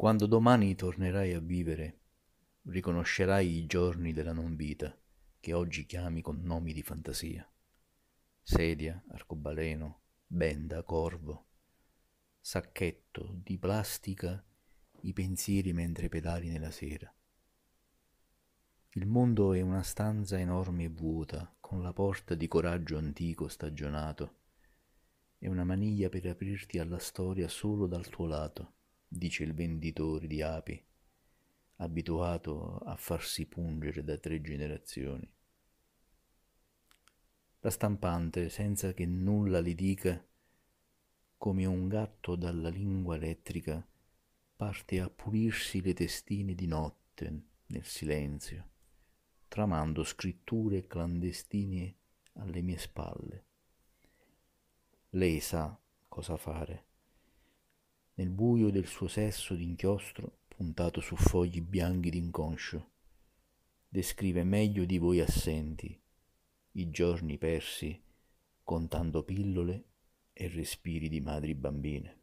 Quando domani tornerai a vivere, riconoscerai i giorni della non vita che oggi chiami con nomi di fantasia. Sedia, arcobaleno, benda, corvo, sacchetto di plastica, i pensieri mentre pedali nella sera. Il mondo è una stanza enorme e vuota, con la porta di coraggio antico stagionato, e una maniglia per aprirti alla storia solo dal tuo lato dice il venditore di api, abituato a farsi pungere da tre generazioni. La stampante, senza che nulla le dica, come un gatto dalla lingua elettrica, parte a pulirsi le testine di notte nel silenzio, tramando scritture clandestine alle mie spalle. Lei sa cosa fare nel buio del suo sesso d'inchiostro puntato su fogli bianchi d'inconscio. Descrive meglio di voi assenti i giorni persi contando pillole e respiri di madri bambine.